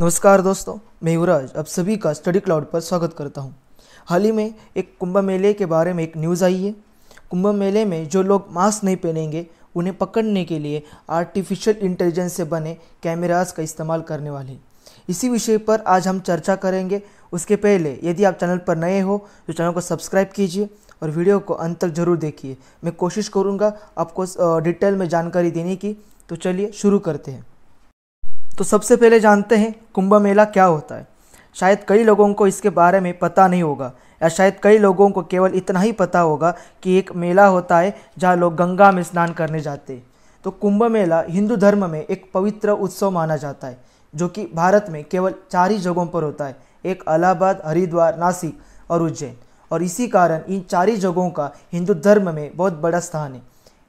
नमस्कार दोस्तों मैं युवराज आप सभी का स्टडी क्लाउड पर स्वागत करता हूँ हाल ही में एक कुंभ मेले के बारे में एक न्यूज़ आई है कुंभ मेले में जो लोग मास्क नहीं पहनेंगे उन्हें पकड़ने के लिए आर्टिफिशियल इंटेलिजेंस से बने कैमराज का इस्तेमाल करने वाले इसी विषय पर आज हम चर्चा करेंगे उसके पहले यदि आप चैनल पर नए हो तो चैनल को सब्सक्राइब कीजिए और वीडियो को अंत तक जरूर देखिए मैं कोशिश करूँगा आपको डिटेल में जानकारी देने की तो चलिए शुरू करते हैं तो सबसे पहले जानते हैं कुंभ मेला क्या होता है शायद कई लोगों को इसके बारे में पता नहीं होगा या शायद कई लोगों को केवल इतना ही पता होगा कि एक मेला होता है जहाँ लोग गंगा में स्नान करने जाते हैं तो कुंभ मेला हिंदू धर्म में एक पवित्र उत्सव माना जाता है जो कि भारत में केवल चार ही जगहों पर होता है एक अलाहाबाद हरिद्वार नासिक और उज्जैन और इसी कारण इन चार ही जगहों का हिंदू धर्म में बहुत बड़ा स्थान है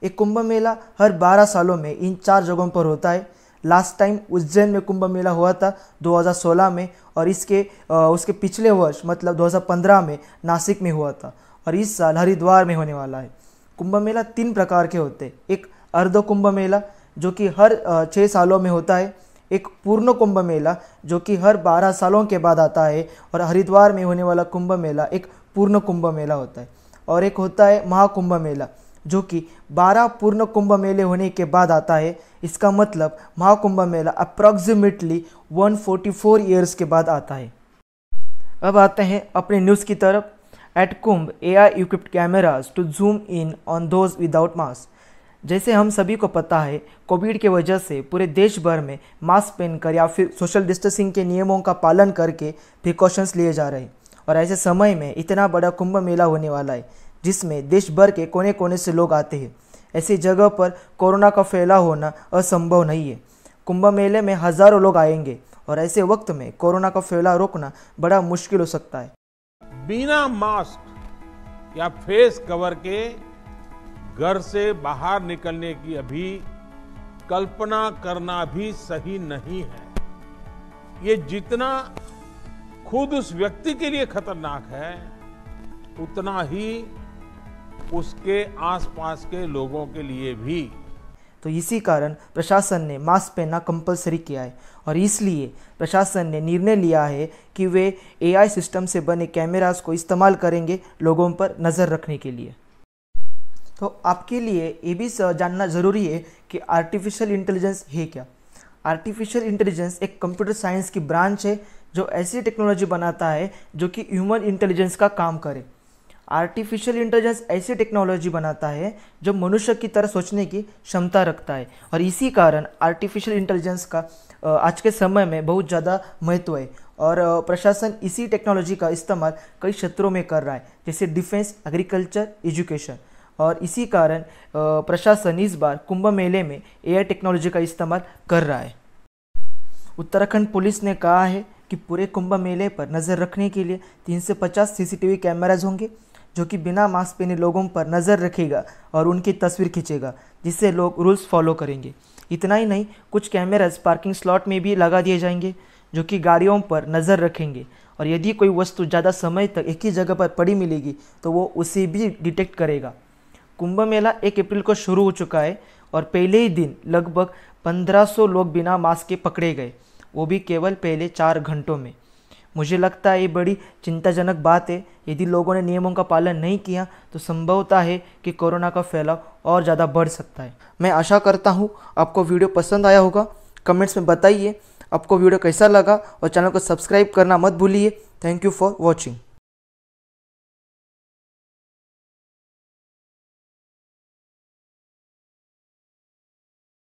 एक कुंभ मेला हर बारह सालों में इन चार जगहों पर होता है लास्ट टाइम उज्जैन में कुंभ मेला हुआ था 2016 में और इसके उसके पिछले वर्ष मतलब 2015 में नासिक में हुआ था और इस साल हरिद्वार में होने वाला है कुंभ मेला तीन प्रकार के होते हैं एक अर्ध कुंभ मेला जो कि हर छः सालों में होता है एक पूर्ण कुंभ मेला जो कि हर बारह सालों के बाद आता है और हरिद्वार में होने वाला कुंभ मेला एक पूर्ण कुंभ मेला होता है और एक होता है महाकुंभ मेला जो कि 12 पूर्ण कुंभ मेले होने के बाद आता है इसका मतलब महाकुंभ मेला अप्रॉक्सीमेटली 144 ईयर्स के बाद आता है अब आते हैं अपने न्यूज़ की तरफ at Kumbh A I equipped cameras to zoom in on those without mask जैसे हम सभी को पता है कोविड के वजह से पूरे देश भर में मास्क पहनकर या फिर सोशल डिस्टेंसिंग के नियमों का पालन करके प्रिकॉशंस लिए जा रहे हैं और ऐसे समय में इतना बड़ा कुंभ मेला होने वाला है जिसमें देश भर के कोने कोने से लोग आते हैं ऐसी जगह पर कोरोना का फैलाव होना असंभव नहीं है कुंभ मेले में हज़ारों लोग आएंगे और ऐसे वक्त में कोरोना का फैलाव रोकना बड़ा मुश्किल हो सकता है बिना मास्क या फेस कवर के घर से बाहर निकलने की अभी कल्पना करना भी सही नहीं है ये जितना खुद उस व्यक्ति के लिए खतरनाक है उतना ही उसके आसपास के लोगों के लिए भी तो इसी कारण प्रशासन ने मास्क पहनना कंपलसरी किया है और इसलिए प्रशासन ने निर्णय लिया है कि वे एआई सिस्टम से बने कैमरास को इस्तेमाल करेंगे लोगों पर नज़र रखने के लिए तो आपके लिए ये भी जानना ज़रूरी है कि आर्टिफिशियल इंटेलिजेंस है क्या आर्टिफिशियल इंटेलिजेंस एक कंप्यूटर साइंस की ब्रांच है जो ऐसी टेक्नोलॉजी बनाता है जो कि ह्यूमन इंटेलिजेंस का काम करे आर्टिफिशियल इंटेलिजेंस ऐसी टेक्नोलॉजी बनाता है जो मनुष्य की तरह सोचने की क्षमता रखता है और इसी कारण आर्टिफिशियल इंटेलिजेंस का आज के समय में बहुत ज़्यादा महत्व है और प्रशासन इसी टेक्नोलॉजी का इस्तेमाल कई क्षेत्रों में कर रहा है जैसे डिफेंस एग्रीकल्चर एजुकेशन और इसी कारण प्रशासन इस बार कुंभ मेले में ए टेक्नोलॉजी का इस्तेमाल कर रहा है उत्तराखंड पुलिस ने कहा है कि पूरे कुंभ मेले पर नज़र रखने के लिए 350 सीसीटीवी कैमराज होंगे जो कि बिना मास्क पहने लोगों पर नज़र रखेगा और उनकी तस्वीर खींचेगा जिससे लोग रूल्स फॉलो करेंगे इतना ही नहीं कुछ कैमराज पार्किंग स्लॉट में भी लगा दिए जाएंगे जो कि गाड़ियों पर नज़र रखेंगे और यदि कोई वस्तु ज़्यादा समय तक एक ही जगह पर पड़ी मिलेगी तो वो उसे भी डिटेक्ट करेगा कुंभ मेला एक अप्रैल को शुरू हो चुका है और पहले ही दिन लगभग 1500 लोग बिना मास्क के पकड़े गए वो भी केवल पहले चार घंटों में मुझे लगता है ये बड़ी चिंताजनक बात है यदि लोगों ने नियमों का पालन नहीं किया तो संभवता है कि कोरोना का फैलाव और ज़्यादा बढ़ सकता है मैं आशा करता हूँ आपको वीडियो पसंद आया होगा कमेंट्स में बताइए आपको वीडियो कैसा लगा और चैनल को सब्सक्राइब करना मत भूलिए थैंक यू फॉर वॉचिंग